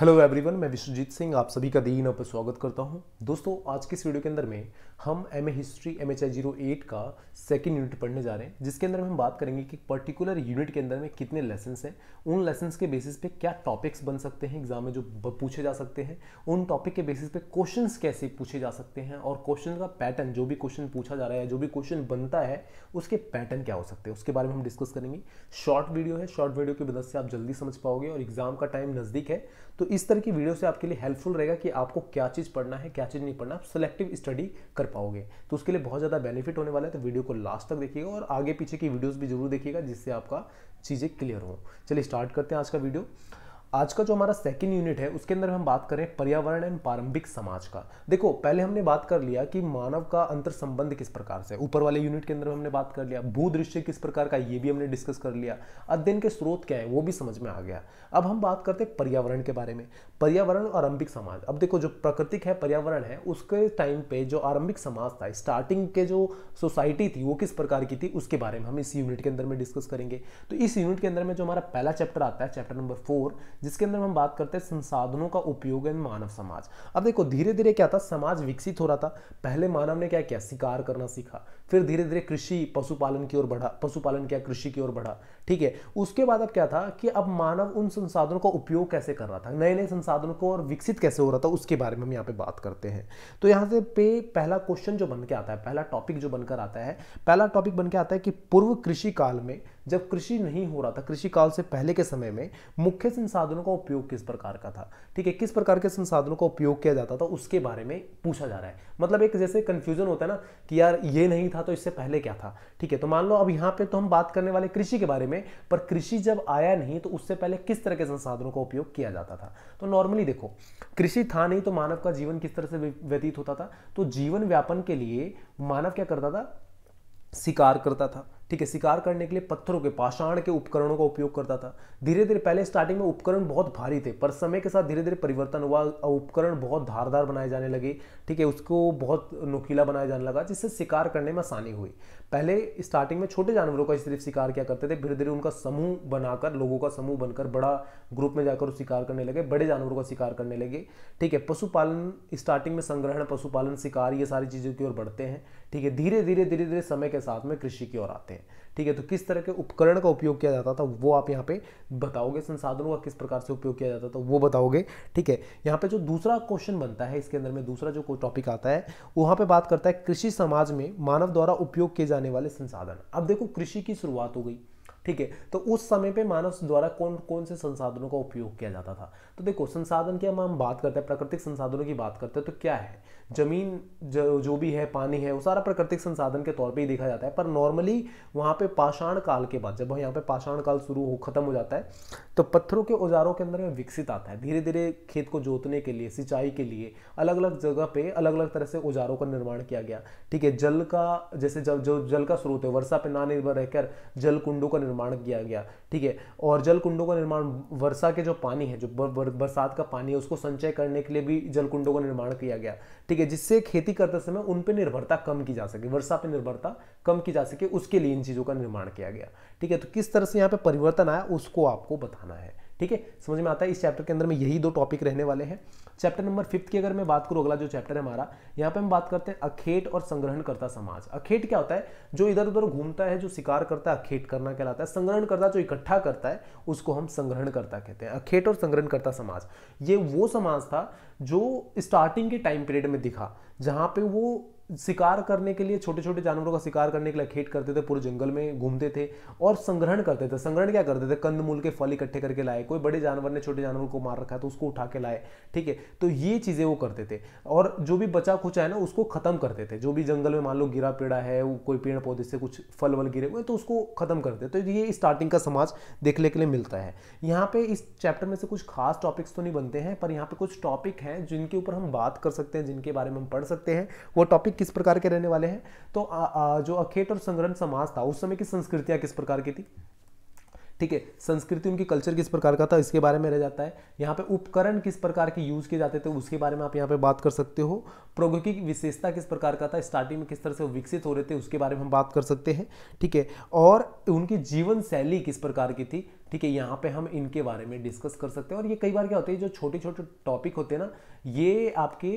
hello everyone मैं विश्वजीत सिंह आप सभी का दिन पर स्वागत करता हूं दोस्तों आज के इस वीडियो के अंदर में हम M A history M H I zero eight का सेकेंड यूनिट पढ़ने जा रहे हैं जिसके अंदर में हम बात करेंगे कि पर्टिकुलर यूनिट के अंदर में कितने लेसन्स हैं उन लेसन्स के बेसिस पे क्या टॉपिक्स बन सकते हैं एग्जाम में जो पूछे जा सकते हैं उन टॉपिक के बेसिस पे क्वेश्चन कैसे पूछे जा सकते हैं और क्वेश्चन का पैटर्न जो भी क्वेश्चन पूछा जा रहा है जो भी क्वेश्चन बनता है उसके पैटर्न क्या हो सकते हैं उसके बारे में हम डिस्कस करेंगे शॉर्ट वीडियो है शॉर्ट वीडियो की मदद से आप जल्दी समझ पाओगे और एग्जाम का टाइम नज़दीक है तो इस तरह की वीडियो से आपके लिए हेल्पफुल रहेगा कि आपको क्या चीज़ पढ़ना है क्या चीज़ नहीं पढ़ना आप सेलेक्टिव स्टडी कर पाओगे तो उसके लिए बहुत ज़्यादा बेनिफिट होने वाला है तो वीडियो को लास्ट तक देखिएगा और आगे पीछे की वीडियोज़ भी जरूर देखिएगा जिससे आपका चीज़ें क्लियर हो चलिए स्टार्ट करते हैं आज का वीडियो आज का जो हमारा सेकंड यूनिट है उसके अंदर हम बात करें पर्यावरण एंड प्रारंभिक समाज का देखो पहले हमने बात कर लिया कि मानव का अंतर संबंध किस प्रकार से ऊपर वाले यूनिट के अंदर हमने बात कर लिया भू दृश्य किस प्रकार का ये भी हमने डिस्कस कर लिया अध्ययन के स्रोत क्या है वो भी समझ में आ गया अब हम बात करते हैं पर्यावरण के बारे में पर्यावरण और आरंभिक समाज अब देखो जो प्राकृतिक है पर्यावरण है उसके टाइम पे जो आरंभिक समाज था स्टार्टिंग के जो सोसाइटी थी वो किस प्रकार की थी उसके बारे में हम इस यूनिट के अंदर में डिस्कस करेंगे तो इस यूनिट के अंदर में जो हमारा पहला चैप्टर आता है चैप्टर नंबर फोर जिसके अंदर हम बात करते हैं संसाधनों का उपयोग इन मानव समाज अब देखो धीरे धीरे क्या था समाज विकसित हो रहा था पहले मानव ने क्या किया शिकार करना सीखा फिर धीरे धीरे कृषि पशुपालन की ओर बढ़ा पशुपालन क्या कृषि की ओर बढ़ा ठीक है उसके बाद अब क्या था कि अब मानव उन संसाधनों का उपयोग कैसे कर रहा था नए नए संसाधनों को और विकसित कैसे हो रहा था उसके बारे में हम यहाँ पे बात करते हैं तो यहाँ से पे पहला क्वेश्चन जो बन के आता है पहला टॉपिक जो बनकर आता है पहला टॉपिक बन के आता है कि पूर्व कृषि काल में जब कृषि नहीं हो रहा था कृषि काल से पहले के समय में मुख्य संसाधनों का उपयोग किस प्रकार का था ठीक है किस प्रकार के संसाधनों का उपयोग किया जाता था उसके बारे में पूछा जा रहा है मतलब एक जैसे कंफ्यूजन होता है ना कि यार ये नहीं था तो इससे पहले क्या था ठीक है तो मान लो अब यहाँ पे तो हम बात करने वाले कृषि के बारे में पर कृषि जब आया नहीं तो उससे पहले किस तरह के संसाधनों का उपयोग किया जाता था तो नॉर्मली देखो कृषि था नहीं तो मानव का जीवन किस तरह से व्यतीत होता था तो जीवन व्यापन के लिए मानव क्या करता था शिकार करता था ठीक है शिकार करने के लिए पत्थरों के पाषाण के उपकरणों का उपयोग करता था धीरे धीरे पहले स्टार्टिंग में उपकरण बहुत भारी थे पर समय के साथ धीरे धीरे परिवर्तन हुआ उपकरण बहुत धारदार बनाए जाने लगे ठीक है उसको बहुत नुकीला बनाया जाने लगा जिससे शिकार करने में आसानी हुई पहले स्टार्टिंग में छोटे जानवरों का सिर्फ शिकार क्या करते थे धीरे धीरे उनका समूह बनाकर लोगों का समूह बनकर बड़ा ग्रुप में जाकर शिकार करने लगे बड़े जानवरों का शिकार करने लगे ठीक है पशुपालन स्टार्टिंग में संग्रहण पशुपालन शिकार ये सारी चीज़ों की ओर बढ़ते हैं ठीक है धीरे धीरे धीरे धीरे समय के साथ में कृषि की ओर आते हैं सकते हैं ठीक है तो किस तरह के उपकरण का उपयोग किया जाता था वो आप यहाँ पे बताओगे संसाधनों का किस प्रकार से उपयोग किया जाता था वो बताओगे ठीक है यहाँ पे जो दूसरा क्वेश्चन बनता है इसके अंदर में दूसरा जो कोई टॉपिक आता है वहाँ पे बात करता है कृषि समाज में मानव द्वारा उपयोग किए जाने वाले संसाधन अब देखो कृषि की शुरुआत हो गई ठीक है तो उस समय पे मानव द्वारा कौन कौन से संसाधनों का उपयोग किया जाता था तो देखो संसाधन की हम हम बात करते हैं प्राकृतिक संसाधनों की बात करते हैं तो क्या है जमीन जो, जो भी है पानी है वो सारा प्राकृतिक संसाधन के तौर पे ही देखा जाता है पर नॉर्मली वहाँ पे पाषाण काल के बाद जब यहाँ पे पाषाण काल शुरू हो खत्म हो जाता है तो पत्थरों के औजारों के अंदर में विकसित आता है धीरे धीरे खेत को जोतने के लिए सिंचाई के लिए अलग अलग जगह पे अलग अलग तरह से औजारों का निर्माण किया गया ठीक है जल का जैसे जब जो जल का स्रोत है वर्षा पे ना निर्भर रहकर जल कुंडों का निर्माण निर्माण किया गया ठीक है और जल कुंडों का निर्माण वर्षा के जो पानी है जो बरसात का पानी है उसको संचय करने के लिए भी जल कुंडों का निर्माण किया गया ठीक है जिससे खेती करते समय उन पर निर्भरता कम की जा सके वर्षा पर निर्भरता कम की जा सके उसके लिए इन चीज़ों का निर्माण किया गया ठीक है तो किस तरह से यहाँ पर परिवर्तन आया उसको आपको बताना है ठीक है समझ में आता है इस चैप्टर के अंदर में यही दो टॉपिक रहने वाले हैं चैप्टर नंबर फिफ्थ की अगर मैं बात करूँ अगला जो चैप्टर है हमारा यहाँ पे हम बात करते हैं अखेट और संग्रहण करता समाज अखेट क्या होता है जो इधर उधर घूमता है जो शिकार करता है अखेट करना कहलाता है संग्रहण करता जो इकट्ठा करता है उसको हम संग्रहण करता कहते हैं अखेट और संग्रहण करता समाज ये वो समाज था जो स्टार्टिंग के टाइम पीरियड में दिखा जहाँ पे वो शिकार करने के लिए छोटे छोटे जानवरों का शिकार करने के लिए खेत करते थे पूरे जंगल में घूमते थे और संग्रहण करते थे संग्रहण क्या करते थे कंदमूल के फल इकट्ठे करके लाए कोई बड़े जानवर ने छोटे जानवर को मार रखा है तो उसको उठा के लाए ठीक है तो ये चीज़ें वो करते थे और जो भी बचा खुचा है ना उसको खत्म करते थे जो भी जंगल में मान लो गिरा पेड़ा है कोई पेड़ पौधे से कुछ फल वल गिरे हुए तो उसको खत्म करते तो ये स्टार्टिंग का समाज देखने के लिए मिलता है यहाँ पे इस चैप्टर में से कुछ खास टॉपिक्स तो नहीं बनते हैं पर यहाँ पे कुछ टॉपिक हैं जिनके ऊपर हम बात कर सकते हैं जिनके बारे में हम पढ़ सकते हैं वो टॉपिक किस प्रकार के रहने वाले हैं तो आ, आ, जो अखेट और संग्रहण समाज था उस समय की संस्कृतियाँ किस प्रकार की थी ठीक है संस्कृति उनकी कल्चर किस प्रकार का था इसके बारे में रह जाता है यहाँ पे उपकरण किस प्रकार के यूज़ किए जाते थे उसके बारे में आप यहाँ पे बात कर सकते हो प्रौद्योगिकी विशेषता किस प्रकार का था स्टार्टिंग में किस तरह से विकसित हो रहे थे उसके बारे में हम बात कर सकते हैं ठीक है और उनकी जीवन शैली किस प्रकार की थी ठीक है यहाँ पे हम इनके बारे में डिस्कस कर सकते हैं और ये कई बार क्या होते हैं जो छोटे छोटे टॉपिक होते हैं ना ये आपके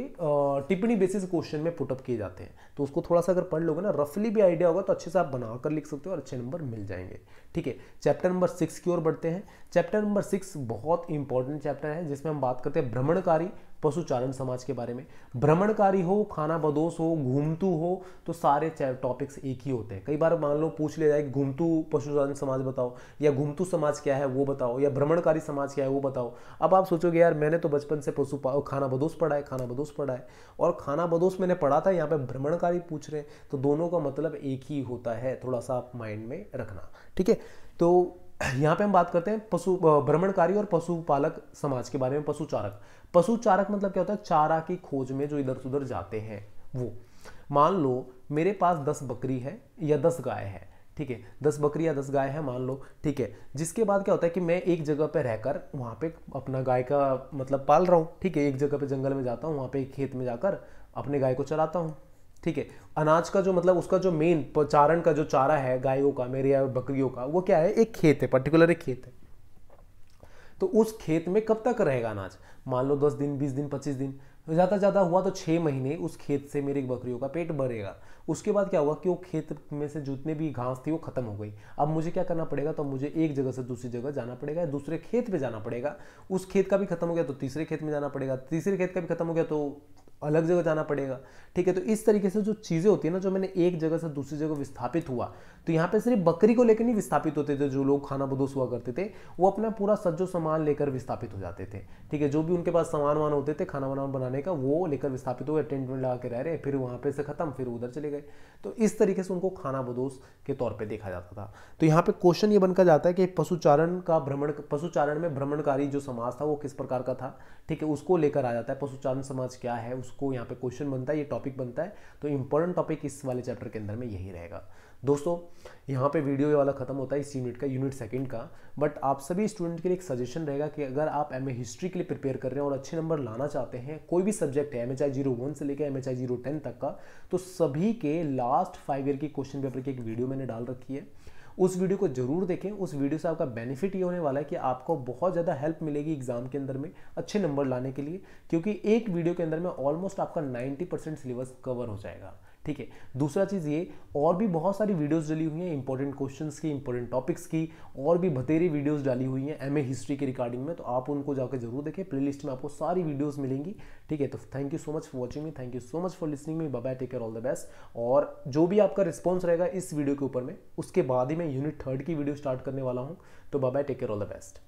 टिप्पणी बेसिस क्वेश्चन में पुटअप किए जाते हैं तो उसको थोड़ा सा अगर पढ़ लोगे ना रफली भी आइडिया होगा तो अच्छे से आप बनाकर लिख सकते हो और अच्छे नंबर मिल जाएंगे ठीक है चैप्टर नंबर सिक्स की ओर बढ़ते हैं चैप्टर नंबर सिक्स बहुत इंपॉर्टेंट चैप्टर है जिसमें हम बात करते हैं भ्रमणकारी पशुचालन समाज के बारे में भ्रमणकारी हो खाना बदोश हो घूमतू हो तो सारे टॉपिक्स एक ही होते हैं कई बार मान लो पूछ लिया जाए घूमतू चालन समाज बताओ या घूमतू समाज क्या है वो बताओ या भ्रमणकारी समाज क्या है वो बताओ अब आप सोचोगे यार मैंने तो बचपन से पशु खाना बदोश पढ़ा है खाना बदोश पढ़ा है और खाना बदोश मैंने पढ़ा था यहाँ पे भ्रमणकारी पूछ रहे हैं तो दोनों का मतलब एक ही होता है थोड़ा सा आप माइंड में रखना ठीक है तो यहाँ पे हम बात करते हैं पशु भ्रमणकारी और पशुपालक समाज के बारे में पशु चारक पशु चारक मतलब क्या होता है चारा की खोज में जो इधर उधर जाते हैं वो मान लो मेरे पास दस बकरी है या दस गाय है ठीक है दस बकरी या दस गाय है मान लो ठीक है जिसके बाद क्या होता है कि मैं एक जगह पर रहकर वहाँ पे अपना गाय का मतलब पाल रहा हूँ ठीक है एक जगह पे जंगल में जाता हूँ वहाँ पे खेत में जाकर अपने गाय को चराता हूँ ठीक है अनाज का जो मतलब उसका जो मेन चारण का जो चारा है गायों का मेरे या बकरियों का वो क्या है एक खेत है पर्टिकुलर एक खेत है तो उस खेत में कब तक रहेगा अनाज मान लो दस दिन बीस दिन पच्चीस दिन ज़्यादा से ज़्यादा हुआ तो छः महीने उस खेत से मेरी बकरियों का पेट भरेगा उसके बाद क्या हुआ कि वो खेत में से जितने भी घास थी वो खत्म हो गई अब मुझे क्या करना पड़ेगा तो मुझे एक जगह से दूसरी जगह जाना पड़ेगा या दूसरे खेत पे जाना पड़ेगा उस खेत का भी खत्म हो गया तो तीसरे खेत में जाना पड़ेगा तीसरे खेत का भी खत्म हो गया तो अलग जगह जाना पड़ेगा ठीक है तो इस तरीके से जो चीज़ें होती है ना जो मैंने एक जगह से दूसरी जगह विस्थापित हुआ तो यहाँ पे सिर्फ बकरी को लेकर नहीं विस्थापित होते थे जो लोग खाना बदोस हुआ करते थे वो अपना पूरा सज्जो सामान लेकर विस्थापित हो जाते थे ठीक है जो भी उनके पास सामान वान होते थे खाना वाना बनाने का वो लेकर विस्थापित हुए टेंट में लगा के रह रहे फिर वहाँ पर से खत्म फिर उधर चले गए तो इस तरीके से उनको खाना बदोस के तौर पर देखा जाता था तो यहाँ पर क्वेश्चन ये बनकर जाता है कि पशुचारण का भ्रमण पशुचारण में भ्रमणकारी जो समाज था वो किस प्रकार का था ठीक है उसको लेकर आ जाता है पशुचारण समाज क्या है उसको यहाँ पे क्वेश्चन बनता है ये टॉपिक बनता है तो इंपॉर्टेंट टॉपिक इस वाले चैप्टर के अंदर में यही रहेगा दोस्तों यहाँ पे वीडियो वाला खत्म होता है इस यूनिट का यूनिट सेकंड का बट आप सभी स्टूडेंट के लिए एक सजेशन रहेगा कि अगर आप एम हिस्ट्री के लिए प्रिपेयर कर रहे हैं और अच्छे नंबर लाना चाहते हैं कोई भी सब्जेक्ट है M H I zero one से लेकर M H I zero ten तक का तो सभी के लास्ट फाइव ईयर की क्वेश्चन पेपर की एक वीडियो मैंने डाल रखी है उस वीडियो को जरूर देखें उस वीडियो से आपका बेनिफिट ये होने वाला है कि आपको बहुत ज़्यादा हेल्प मिलेगी एग्जाम के अंदर में अच्छे नंबर लाने के लिए क्योंकि एक वीडियो के अंदर में ऑलमोस्ट आपका 90 परसेंट सिलेबस कवर हो जाएगा ठीक है दूसरा चीज़ ये और भी बहुत सारी वीडियोस डाली हुई हैं इंपॉर्टेंट क्वेश्चंस की इंपॉर्टेंट टॉपिक्स की और भी बतेरी वीडियोस डाली हुई हैं एमए हिस्ट्री के रिकॉर्डिंग में तो आप उनको जाकर जरूर देखें प्लेलिस्ट में आपको सारी वीडियोस मिलेंगी ठीक है तो thank you so much for watching me thank you so much for listening me bye take care all the best और जो भी आपका रिस्पॉन्स रहेगा इस वीडियो के ऊपर में उसके बाद ही मैं यूनिट थर्ड की वीडियो स्टार्ट करने वाला हूँ तो bye take care all the best